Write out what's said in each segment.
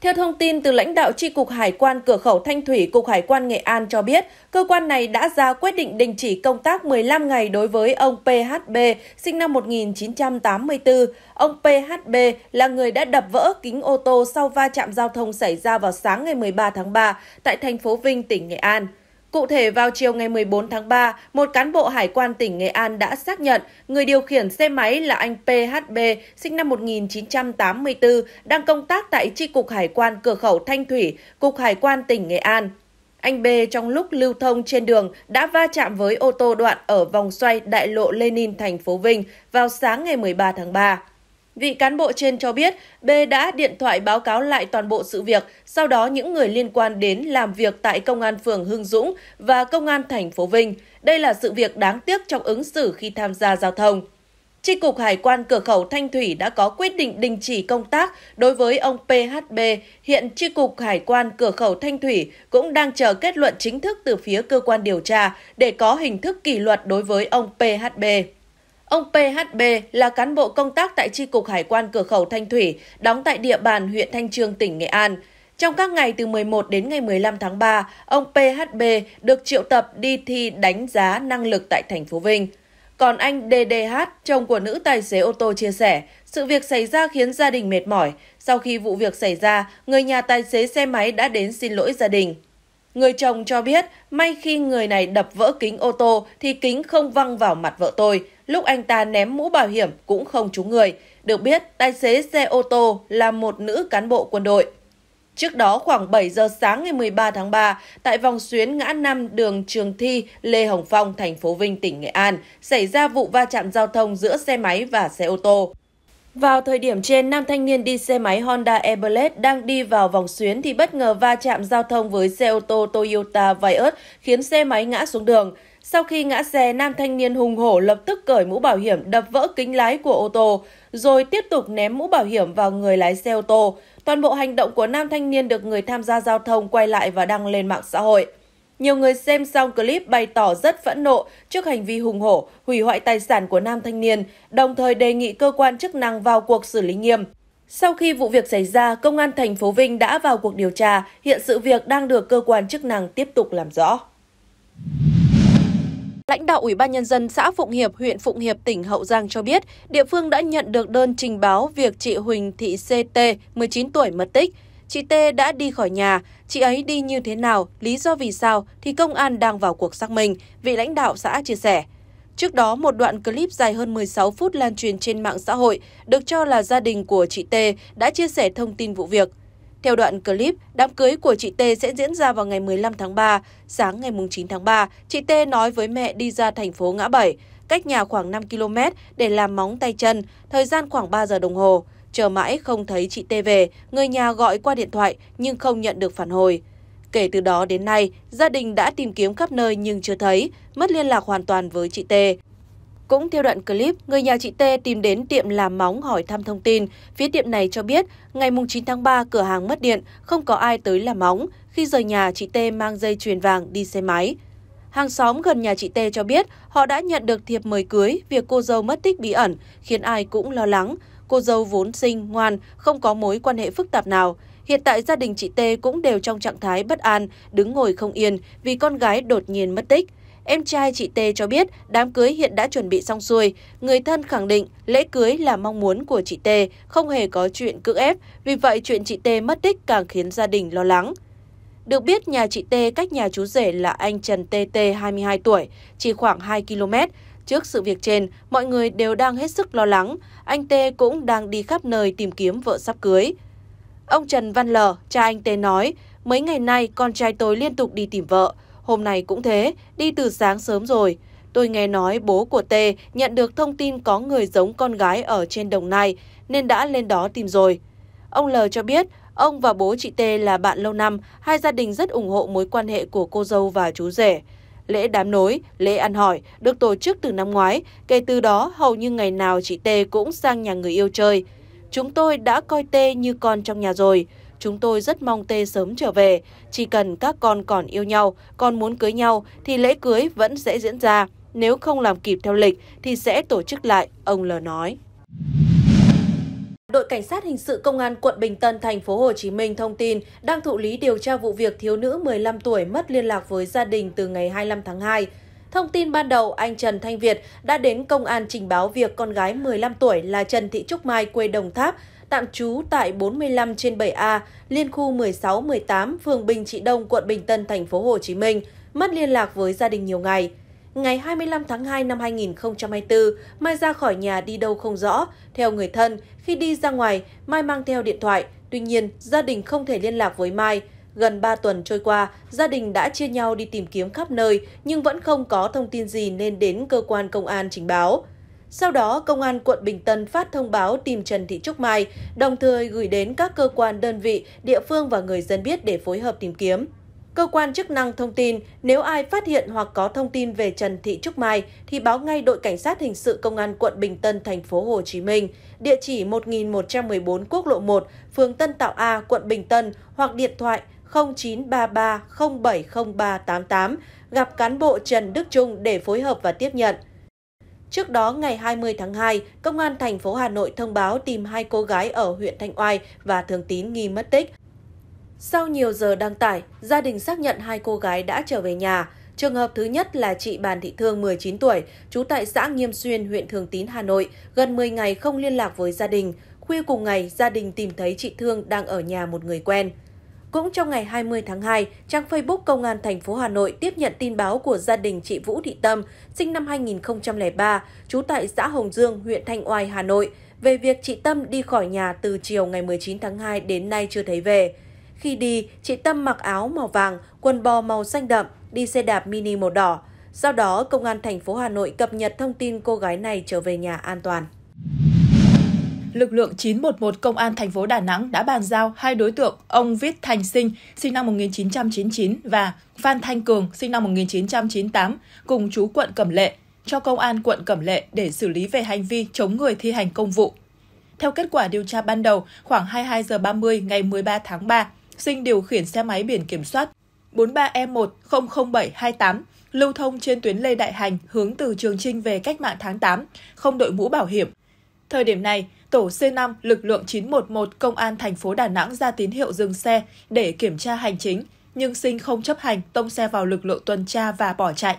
Theo thông tin từ lãnh đạo Tri Cục Hải quan Cửa khẩu Thanh Thủy, Cục Hải quan Nghệ An cho biết, cơ quan này đã ra quyết định đình chỉ công tác 15 ngày đối với ông PHB, sinh năm 1984. Ông PHB là người đã đập vỡ kính ô tô sau va chạm giao thông xảy ra vào sáng ngày 13 tháng 3 tại thành phố Vinh, tỉnh Nghệ An. Cụ thể vào chiều ngày 14 tháng 3, một cán bộ hải quan tỉnh Nghệ An đã xác nhận người điều khiển xe máy là anh PHB, sinh năm 1984, đang công tác tại Tri Cục Hải quan Cửa khẩu Thanh Thủy, Cục Hải quan tỉnh Nghệ An. Anh B trong lúc lưu thông trên đường đã va chạm với ô tô đoạn ở vòng xoay đại lộ Lenin thành phố Vinh vào sáng ngày 13 tháng 3. Vị cán bộ trên cho biết B đã điện thoại báo cáo lại toàn bộ sự việc, sau đó những người liên quan đến làm việc tại Công an phường Hưng Dũng và Công an thành phố Vinh. Đây là sự việc đáng tiếc trong ứng xử khi tham gia giao thông. Tri Cục Hải quan Cửa khẩu Thanh Thủy đã có quyết định đình chỉ công tác đối với ông PHB. Hiện Tri Cục Hải quan Cửa khẩu Thanh Thủy cũng đang chờ kết luận chính thức từ phía cơ quan điều tra để có hình thức kỷ luật đối với ông PHB. Ông PHB là cán bộ công tác tại Tri Cục Hải quan Cửa khẩu Thanh Thủy, đóng tại địa bàn huyện Thanh Trương, tỉnh Nghệ An. Trong các ngày từ 11 đến ngày 15 tháng 3, ông PHB được triệu tập đi thi đánh giá năng lực tại thành phố Vinh. Còn anh DDH, chồng của nữ tài xế ô tô chia sẻ, sự việc xảy ra khiến gia đình mệt mỏi. Sau khi vụ việc xảy ra, người nhà tài xế xe máy đã đến xin lỗi gia đình. Người chồng cho biết, may khi người này đập vỡ kính ô tô thì kính không văng vào mặt vợ tôi. Lúc anh ta ném mũ bảo hiểm cũng không trúng người. Được biết, tài xế xe ô tô là một nữ cán bộ quân đội. Trước đó khoảng 7 giờ sáng ngày 13 tháng 3, tại vòng xuyến ngã năm đường Trường Thi, Lê Hồng Phong, thành phố Vinh, tỉnh Nghệ An, xảy ra vụ va chạm giao thông giữa xe máy và xe ô tô. Vào thời điểm trên, nam thanh niên đi xe máy Honda Everlet đang đi vào vòng xuyến thì bất ngờ va chạm giao thông với xe ô tô Toyota Vios khiến xe máy ngã xuống đường. Sau khi ngã xe, nam thanh niên hùng hổ lập tức cởi mũ bảo hiểm đập vỡ kính lái của ô tô, rồi tiếp tục ném mũ bảo hiểm vào người lái xe ô tô. Toàn bộ hành động của nam thanh niên được người tham gia giao thông quay lại và đăng lên mạng xã hội. Nhiều người xem xong clip bày tỏ rất phẫn nộ trước hành vi hùng hổ, hủy hoại tài sản của nam thanh niên, đồng thời đề nghị cơ quan chức năng vào cuộc xử lý nghiêm. Sau khi vụ việc xảy ra, Công an thành phố Vinh đã vào cuộc điều tra, hiện sự việc đang được cơ quan chức năng tiếp tục làm rõ. Lãnh đạo Ủy ban Nhân dân xã Phụng Hiệp, huyện Phụng Hiệp, tỉnh Hậu Giang cho biết, địa phương đã nhận được đơn trình báo việc chị Huỳnh Thị CT, 19 tuổi, mất tích. Chị T đã đi khỏi nhà, chị ấy đi như thế nào, lý do vì sao thì công an đang vào cuộc xác minh, vị lãnh đạo xã chia sẻ. Trước đó, một đoạn clip dài hơn 16 phút lan truyền trên mạng xã hội được cho là gia đình của chị T đã chia sẻ thông tin vụ việc. Theo đoạn clip, đám cưới của chị T sẽ diễn ra vào ngày 15 tháng 3. Sáng ngày 9 tháng 3, chị T nói với mẹ đi ra thành phố Ngã Bảy, cách nhà khoảng 5 km để làm móng tay chân, thời gian khoảng 3 giờ đồng hồ. Chờ mãi không thấy chị T về, người nhà gọi qua điện thoại nhưng không nhận được phản hồi. Kể từ đó đến nay, gia đình đã tìm kiếm khắp nơi nhưng chưa thấy, mất liên lạc hoàn toàn với chị T. Cũng theo đoạn clip, người nhà chị T tìm đến tiệm làm móng hỏi thăm thông tin. Phía tiệm này cho biết, ngày 9 tháng 3 cửa hàng mất điện, không có ai tới làm móng. Khi rời nhà, chị T mang dây chuyền vàng đi xe máy. Hàng xóm gần nhà chị T cho biết họ đã nhận được thiệp mời cưới, việc cô dâu mất tích bí ẩn, khiến ai cũng lo lắng. Cô dâu vốn xinh, ngoan, không có mối quan hệ phức tạp nào. Hiện tại gia đình chị T cũng đều trong trạng thái bất an, đứng ngồi không yên vì con gái đột nhiên mất tích. Em trai chị T cho biết đám cưới hiện đã chuẩn bị xong xuôi. Người thân khẳng định lễ cưới là mong muốn của chị T, không hề có chuyện cưỡng ép. Vì vậy chuyện chị T mất tích càng khiến gia đình lo lắng. Được biết nhà chị T cách nhà chú rể là anh Trần TT 22 tuổi, chỉ khoảng 2 km. Trước sự việc trên, mọi người đều đang hết sức lo lắng. Anh Tê cũng đang đi khắp nơi tìm kiếm vợ sắp cưới. Ông Trần Văn Lờ, cha anh Tê nói, mấy ngày nay con trai tôi liên tục đi tìm vợ. Hôm nay cũng thế, đi từ sáng sớm rồi. Tôi nghe nói bố của Tê nhận được thông tin có người giống con gái ở trên Đồng Nai nên đã lên đó tìm rồi. Ông L cho biết, ông và bố chị Tê là bạn lâu năm, hai gia đình rất ủng hộ mối quan hệ của cô dâu và chú rể lễ đám nối, lễ ăn hỏi được tổ chức từ năm ngoái, kể từ đó hầu như ngày nào chị Tê cũng sang nhà người yêu chơi. Chúng tôi đã coi Tê như con trong nhà rồi. Chúng tôi rất mong Tê sớm trở về. Chỉ cần các con còn yêu nhau, còn muốn cưới nhau thì lễ cưới vẫn sẽ diễn ra. Nếu không làm kịp theo lịch thì sẽ tổ chức lại, ông L nói. Đội cảnh sát hình sự công an quận Bình Tân thành phố Hồ Chí Minh thông tin đang thụ lý điều tra vụ việc thiếu nữ 15 tuổi mất liên lạc với gia đình từ ngày 25 tháng 2. Thông tin ban đầu, anh Trần Thanh Việt đã đến công an trình báo việc con gái 15 tuổi là Trần Thị Trúc Mai quê Đồng Tháp tạm trú tại 45 trên 7A, liên khu 16-18, phường Bình Trị Đông, quận Bình Tân, thành phố Hồ Chí Minh, mất liên lạc với gia đình nhiều ngày ngày 25 tháng 2 năm 2024, Mai ra khỏi nhà đi đâu không rõ. Theo người thân, khi đi ra ngoài, Mai mang theo điện thoại. Tuy nhiên, gia đình không thể liên lạc với Mai. Gần 3 tuần trôi qua, gia đình đã chia nhau đi tìm kiếm khắp nơi nhưng vẫn không có thông tin gì nên đến cơ quan công an trình báo. Sau đó, Công an quận Bình Tân phát thông báo tìm Trần Thị Trúc Mai, đồng thời gửi đến các cơ quan đơn vị, địa phương và người dân biết để phối hợp tìm kiếm. Cơ quan chức năng thông tin, nếu ai phát hiện hoặc có thông tin về Trần Thị Trúc Mai thì báo ngay đội cảnh sát hình sự công an quận Bình Tân thành phố Hồ Chí Minh, địa chỉ 1114 Quốc lộ 1, phường Tân Tạo A, quận Bình Tân hoặc điện thoại 0933 070388 gặp cán bộ Trần Đức Trung để phối hợp và tiếp nhận. Trước đó, ngày 20 tháng 2, Công an thành phố Hà Nội thông báo tìm hai cô gái ở huyện Thanh Oai và Thường Tín nghi mất tích. Sau nhiều giờ đăng tải, gia đình xác nhận hai cô gái đã trở về nhà. Trường hợp thứ nhất là chị Bàn Thị Thương 19 tuổi, trú tại xã Nghiêm Xuyên, huyện Thường Tín, Hà Nội, gần 10 ngày không liên lạc với gia đình. Khuya cùng ngày, gia đình tìm thấy chị Thương đang ở nhà một người quen. Cũng trong ngày 20 tháng 2, trang Facebook Công an thành phố Hà Nội tiếp nhận tin báo của gia đình chị Vũ Thị Tâm, sinh năm 2003, trú tại xã Hồng Dương, huyện Thanh Oai, Hà Nội, về việc chị Tâm đi khỏi nhà từ chiều ngày 19 tháng 2 đến nay chưa thấy về. Khi đi, chị Tâm mặc áo màu vàng, quần bò màu xanh đậm, đi xe đạp mini màu đỏ. Sau đó, Công an thành phố Hà Nội cập nhật thông tin cô gái này trở về nhà an toàn. Lực lượng 911 Công an thành phố Đà Nẵng đã bàn giao hai đối tượng ông Viết Thành Sinh, sinh năm 1999 và Phan Thanh Cường, sinh năm 1998, cùng chú quận Cẩm Lệ, cho Công an quận Cẩm Lệ để xử lý về hành vi chống người thi hành công vụ. Theo kết quả điều tra ban đầu, khoảng 22 giờ 30 ngày 13 tháng 3, sinh điều khiển xe máy biển kiểm soát 43E100728 lưu thông trên tuyến Lê Đại Hành hướng từ Trường Trinh về cách mạng tháng 8, không đội mũ bảo hiểm. Thời điểm này, tổ C5 lực lượng 911 công an thành phố Đà Nẵng ra tín hiệu dừng xe để kiểm tra hành chính, nhưng Sinh không chấp hành, tông xe vào lực lượng tuần tra và bỏ chạy.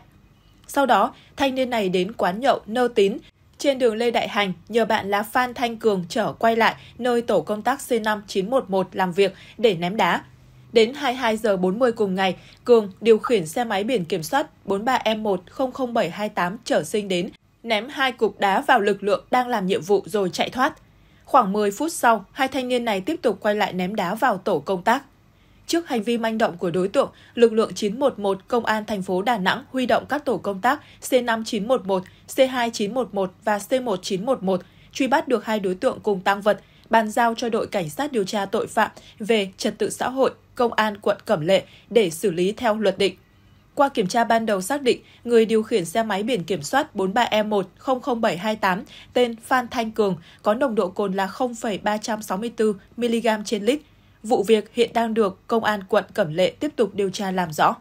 Sau đó, thanh niên này đến quán nhậu Nơ Tín trên đường Lê Đại Hành, nhờ bạn là Phan Thanh Cường trở quay lại nơi tổ công tác C5911 làm việc để ném đá. Đến 22 giờ 40 cùng ngày, Cường điều khiển xe máy biển kiểm soát 43M100728 e trở sinh đến, ném hai cục đá vào lực lượng đang làm nhiệm vụ rồi chạy thoát. Khoảng 10 phút sau, hai thanh niên này tiếp tục quay lại ném đá vào tổ công tác. Trước hành vi manh động của đối tượng, lực lượng 911 Công an thành phố Đà Nẵng huy động các tổ công tác C5911, C2911 và C1911 truy bắt được hai đối tượng cùng tăng vật, bàn giao cho đội cảnh sát điều tra tội phạm về trật tự xã hội, công an quận Cẩm Lệ để xử lý theo luật định. Qua kiểm tra ban đầu xác định, người điều khiển xe máy biển kiểm soát 43 e 100728 tên Phan Thanh Cường có nồng độ cồn là 0,364 mg trên lít, Vụ việc hiện đang được Công an quận Cẩm Lệ tiếp tục điều tra làm rõ.